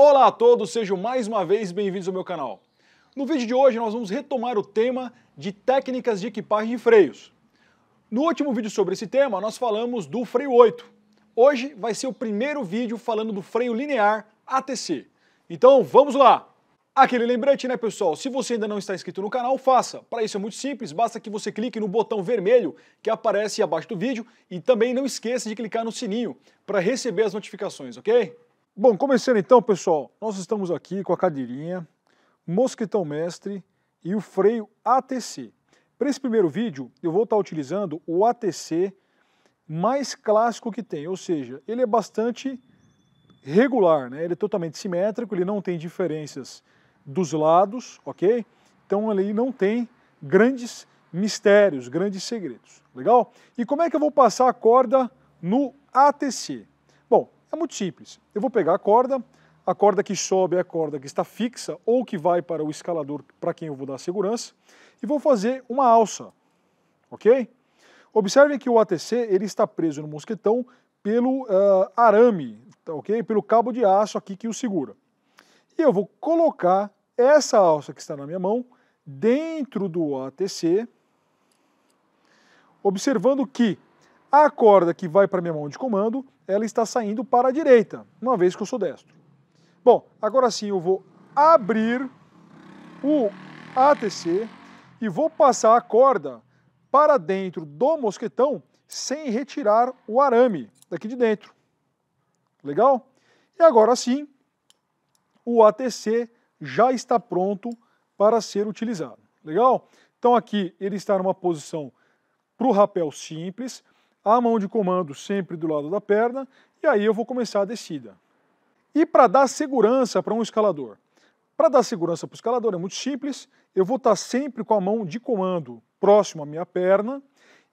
Olá a todos, sejam mais uma vez bem-vindos ao meu canal. No vídeo de hoje nós vamos retomar o tema de técnicas de equipagem de freios. No último vídeo sobre esse tema nós falamos do freio 8. Hoje vai ser o primeiro vídeo falando do freio linear ATC. Então vamos lá! Aquele lembrete, né, pessoal? Se você ainda não está inscrito no canal, faça. Para isso é muito simples, basta que você clique no botão vermelho que aparece abaixo do vídeo e também não esqueça de clicar no sininho para receber as notificações, ok? Bom, começando então, pessoal, nós estamos aqui com a cadeirinha, mosquetão mestre e o freio ATC. Para esse primeiro vídeo, eu vou estar utilizando o ATC mais clássico que tem, ou seja, ele é bastante regular, né? ele é totalmente simétrico, ele não tem diferenças dos lados, ok? Então ele não tem grandes mistérios, grandes segredos, legal? E como é que eu vou passar a corda no ATC? É muito simples. Eu vou pegar a corda, a corda que sobe é a corda que está fixa ou que vai para o escalador para quem eu vou dar segurança, e vou fazer uma alça, ok? Observe que o ATC ele está preso no mosquetão pelo uh, arame, tá, ok? Pelo cabo de aço aqui que o segura. E eu vou colocar essa alça que está na minha mão dentro do ATC, observando que a corda que vai para minha mão de comando, ela está saindo para a direita, uma vez que eu sou destro. Bom, agora sim eu vou abrir o ATC e vou passar a corda para dentro do mosquetão sem retirar o arame daqui de dentro. Legal? E agora sim, o ATC já está pronto para ser utilizado. Legal? Então aqui ele está numa posição para o rapel simples, a mão de comando sempre do lado da perna, e aí eu vou começar a descida. E para dar segurança para um escalador? Para dar segurança para o escalador é muito simples, eu vou estar tá sempre com a mão de comando próximo à minha perna,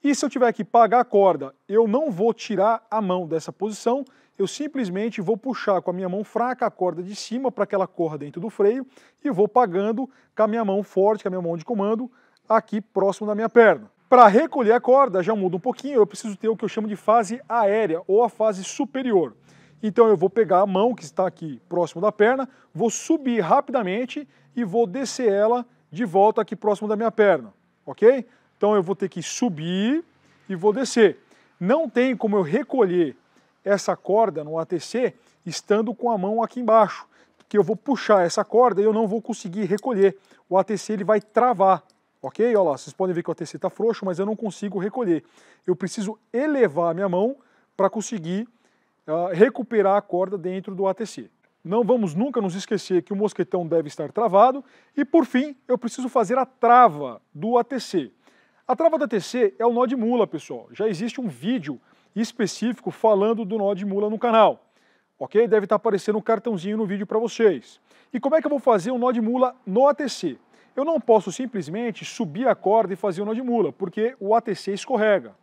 e se eu tiver que pagar a corda, eu não vou tirar a mão dessa posição, eu simplesmente vou puxar com a minha mão fraca a corda de cima para que ela corra dentro do freio e vou pagando com a minha mão forte, com a minha mão de comando, aqui próximo da minha perna. Para recolher a corda, já muda um pouquinho, eu preciso ter o que eu chamo de fase aérea ou a fase superior. Então eu vou pegar a mão que está aqui próximo da perna, vou subir rapidamente e vou descer ela de volta aqui próximo da minha perna, ok? Então eu vou ter que subir e vou descer. Não tem como eu recolher essa corda no ATC estando com a mão aqui embaixo, porque eu vou puxar essa corda e eu não vou conseguir recolher. O ATC ele vai travar, Ok? Olha lá, vocês podem ver que o ATC está frouxo, mas eu não consigo recolher. Eu preciso elevar a minha mão para conseguir uh, recuperar a corda dentro do ATC. Não vamos nunca nos esquecer que o mosquetão deve estar travado. E por fim, eu preciso fazer a trava do ATC. A trava do ATC é o nó de mula, pessoal. Já existe um vídeo específico falando do nó de mula no canal. Ok? Deve estar tá aparecendo um cartãozinho no vídeo para vocês. E como é que eu vou fazer um nó de mula no ATC? Eu não posso simplesmente subir a corda e fazer o nó de mula, porque o ATC escorrega,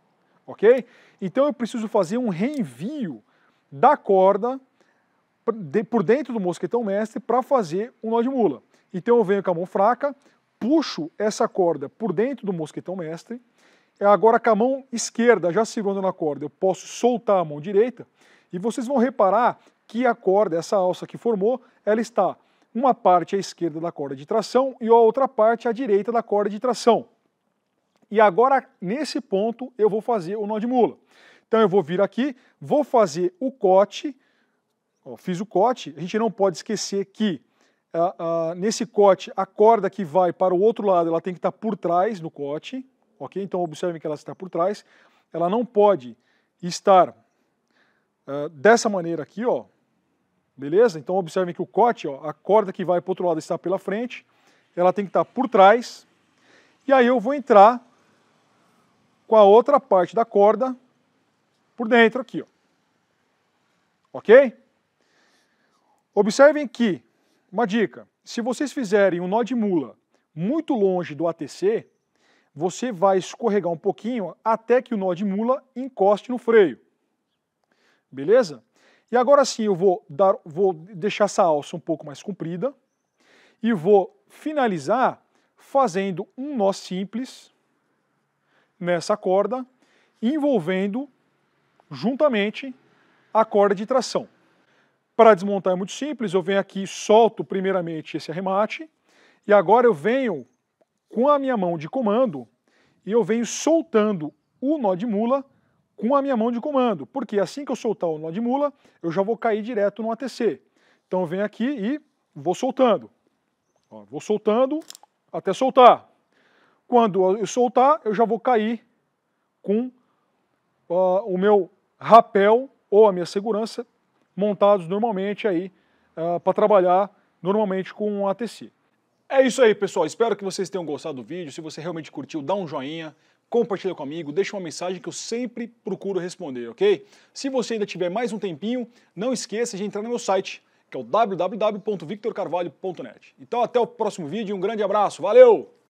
ok? Então eu preciso fazer um reenvio da corda por dentro do mosquetão mestre para fazer um nó de mula. Então eu venho com a mão fraca, puxo essa corda por dentro do mosquetão mestre, é, agora com a mão esquerda, já segurando na corda, eu posso soltar a mão direita, e vocês vão reparar que a corda, essa alça que formou, ela está uma parte à esquerda da corda de tração e a outra parte à direita da corda de tração. E agora, nesse ponto, eu vou fazer o nó de mula. Então eu vou vir aqui, vou fazer o cote, ó, fiz o cote, a gente não pode esquecer que ah, ah, nesse cote a corda que vai para o outro lado ela tem que estar por trás do cote, ok? Então observem que ela está por trás, ela não pode estar ah, dessa maneira aqui, ó, Beleza? Então observem que o cote, ó, a corda que vai para o outro lado está pela frente, ela tem que estar tá por trás, e aí eu vou entrar com a outra parte da corda por dentro aqui. Ó. Ok? Observem que, uma dica, se vocês fizerem um nó de mula muito longe do ATC, você vai escorregar um pouquinho até que o nó de mula encoste no freio. Beleza? E agora sim eu vou, dar, vou deixar essa alça um pouco mais comprida e vou finalizar fazendo um nó simples nessa corda, envolvendo juntamente a corda de tração. Para desmontar é muito simples, eu venho aqui solto primeiramente esse arremate, e agora eu venho com a minha mão de comando e eu venho soltando o nó de mula com a minha mão de comando, porque assim que eu soltar o nó de mula, eu já vou cair direto no ATC. Então eu venho aqui e vou soltando. Ó, vou soltando até soltar. Quando eu soltar, eu já vou cair com o meu rapel ou a minha segurança montados normalmente aí uh, ah, para trabalhar normalmente com um ATC. É isso aí, pessoal. Espero que vocês tenham gostado do vídeo. Se você realmente curtiu, dá um joinha compartilha comigo, deixa uma mensagem que eu sempre procuro responder, ok? Se você ainda tiver mais um tempinho, não esqueça de entrar no meu site, que é o www.victorcarvalho.net. Então até o próximo vídeo, um grande abraço, valeu!